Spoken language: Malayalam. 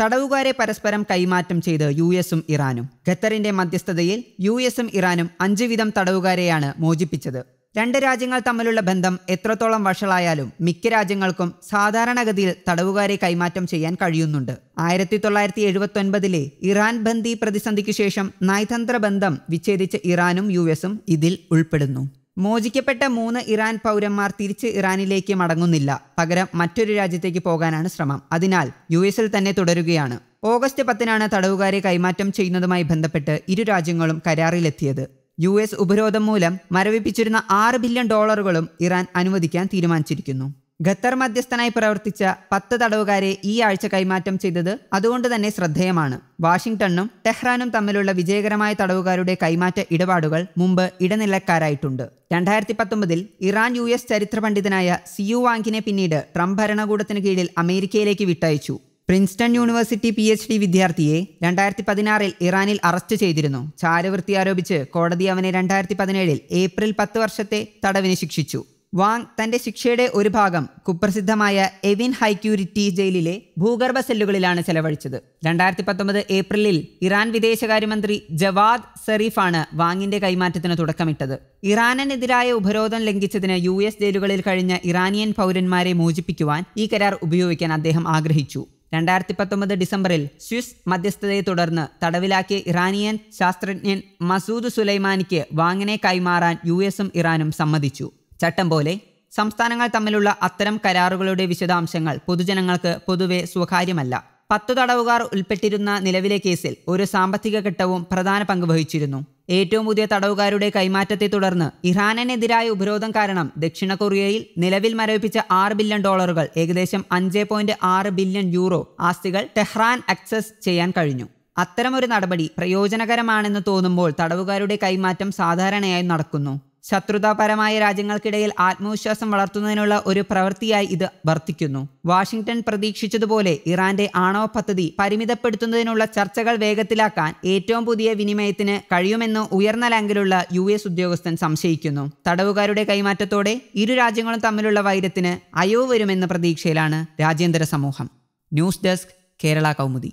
തടവുകാരെ പരസ്പരം കൈമാറ്റം ചെയ്ത് യു എസും ഇറാനും ഖത്തറിന്റെ മധ്യസ്ഥതയിൽ യു എസും ഇറാനും അഞ്ചു വിധം തടവുകാരെയാണ് മോചിപ്പിച്ചത് രണ്ട് രാജ്യങ്ങൾ തമ്മിലുള്ള ബന്ധം എത്രത്തോളം വഷളായാലും മിക്ക രാജ്യങ്ങൾക്കും സാധാരണഗതിയിൽ തടവുകാരെ കൈമാറ്റം ചെയ്യാൻ കഴിയുന്നുണ്ട് ആയിരത്തി തൊള്ളായിരത്തി ഒൻപതിലെ ഇറാൻ ബന്ദി പ്രതിസന്ധിക്ക് ശേഷം നയതന്ത്ര ബന്ധം വിച്ഛേദിച്ച ഇറാനും യു ഇതിൽ ഉൾപ്പെടുന്നു മോചിക്കപ്പെട്ട മൂന്ന് ഇറാൻ പൗരന്മാർ തിരിച്ച് ഇറാനിലേക്ക് മടങ്ങുന്നില്ല പകരം മറ്റൊരു രാജ്യത്തേക്ക് പോകാനാണ് ശ്രമം അതിനാൽ യു എസിൽ തന്നെ തുടരുകയാണ് ഓഗസ്റ്റ് പത്തിനാണ് തടവുകാരെ കൈമാറ്റം ചെയ്യുന്നതുമായി ബന്ധപ്പെട്ട് ഇരു രാജ്യങ്ങളും കരാറിലെത്തിയത് യു എസ് ഉപരോധം മൂലം മരവിപ്പിച്ചിരുന്ന ആറ് ബില്യൺ ഡോളറുകളും ഇറാൻ അനുവദിക്കാൻ തീരുമാനിച്ചിരിക്കുന്നു ഖത്തർ മധ്യസ്ഥനായി പ്രവർത്തിച്ച പത്ത് തടവുകാരെ ഈ ആഴ്ച കൈമാറ്റം ചെയ്തത് അതുകൊണ്ട് തന്നെ ശ്രദ്ധേയമാണ് വാഷിംഗ്ടണും ടെഹ്റാനും തമ്മിലുള്ള വിജയകരമായ തടവുകാരുടെ കൈമാറ്റ ഇടപാടുകൾ മുമ്പ് ഇടനിലക്കാരായിട്ടുണ്ട് രണ്ടായിരത്തി പത്തൊമ്പതിൽ ഇറാൻ യു എസ് ചരിത്ര പണ്ഡിതനായ സിയു വാങ്കിനെ പിന്നീട് ട്രംപ് ഭരണകൂടത്തിന് കീഴിൽ അമേരിക്കയിലേക്ക് വിട്ടയച്ചു Princeton university P H D വിദ്യാർത്ഥിയെ രണ്ടായിരത്തി പതിനാറിൽ ഇറാനിൽ അറസ്റ്റ് ചെയ്തിരുന്നു ചാരവൃത്തി ആരോപിച്ച് കോടതി അവനെ രണ്ടായിരത്തി പതിനേഴിൽ ഏപ്രിൽ പത്ത് വർഷത്തെ തടവിന് ശിക്ഷിച്ചു വാങ് തന്റെ ശിക്ഷയുടെ ഒരു ഭാഗം കുപ്രസിദ്ധമായ എവിൻ ഹൈക്യൂരിറ്റി ജയിലിലെ ഭൂഗർഭ സെല്ലുകളിലാണ് ചെലവഴിച്ചത് രണ്ടായിരത്തി പത്തൊമ്പത് ഏപ്രിലിൽ ഇറാൻ വിദേശകാര്യമന്ത്രി ജവാദ് സറീഫാണ് വാങ്ങിന്റെ കൈമാറ്റത്തിന് തുടക്കമിട്ടത് ഇറാനെതിരായ ഉപരോധം ലംഘിച്ചതിന് യു എസ് ജയിലുകളിൽ കഴിഞ്ഞ ഇറാനിയൻ പൗരന്മാരെ മോചിപ്പിക്കുവാൻ ഈ കരാർ ഉപയോഗിക്കാൻ അദ്ദേഹം ആഗ്രഹിച്ചു രണ്ടായിരത്തി പത്തൊമ്പത് ഡിസംബറിൽ സ്വിസ് മധ്യസ്ഥതയെ തുടർന്ന് തടവിലാക്കിയ ഇറാനിയൻ ശാസ്ത്രജ്ഞൻ മസൂദ് സുലൈമാനിക്ക് വാങ്ങിനെ കൈമാറാൻ യു എസും ഇറാനും സമ്മതിച്ചു ചട്ടം പോലെ സംസ്ഥാനങ്ങൾ തമ്മിലുള്ള അത്തരം കരാറുകളുടെ വിശദാംശങ്ങൾ പൊതുജനങ്ങൾക്ക് പൊതുവെ സ്വകാര്യമല്ല പത്തു തടവുകാർ ഉൾപ്പെട്ടിരുന്ന നിലവിലെ കേസിൽ ഒരു സാമ്പത്തിക ഘട്ടവും പ്രധാന പങ്ക് വഹിച്ചിരുന്നു ഏറ്റവും പുതിയ തടവുകാരുടെ കൈമാറ്റത്തെ തുടർന്ന് ഇറാനെതിരായ ഉപരോധം കാരണം ദക്ഷിണ കൊറിയയിൽ നിലവിൽ മരവിപ്പിച്ച ആറ് ബില്യൺ ഡോളറുകൾ ഏകദേശം അഞ്ച് പോയിന്റ് ആറ് ബില്യൺ യൂറോ ആസ്തികൾ ടെഹ്റാൻ ആക്സസ് ചെയ്യാൻ കഴിഞ്ഞു അത്തരമൊരു നടപടി പ്രയോജനകരമാണെന്ന് തോന്നുമ്പോൾ തടവുകാരുടെ കൈമാറ്റം സാധാരണയായി നടക്കുന്നു ശത്രുതാപരമായ രാജ്യങ്ങൾക്കിടയിൽ ആത്മവിശ്വാസം വളർത്തുന്നതിനുള്ള ഒരു പ്രവൃത്തിയായി ഇത് വർത്തിക്കുന്നു വാഷിംഗ്ടൺ പ്രതീക്ഷിച്ചതുപോലെ ഇറാന്റെ ആണവ പദ്ധതി പരിമിതപ്പെടുത്തുന്നതിനുള്ള ചർച്ചകൾ വേഗത്തിലാക്കാൻ ഏറ്റവും പുതിയ വിനിമയത്തിന് കഴിയുമെന്ന് ഉയർന്ന ലാങ്കിലുള്ള യു എസ് ഉദ്യോഗസ്ഥൻ സംശയിക്കുന്നു തടവുകാരുടെ കൈമാറ്റത്തോടെ ഇരു രാജ്യങ്ങളും തമ്മിലുള്ള വൈരത്തിന് അയവ് വരുമെന്ന പ്രതീക്ഷയിലാണ് രാജ്യാന്തര സമൂഹം ന്യൂസ് ഡെസ്ക് കേരള കൗമുദി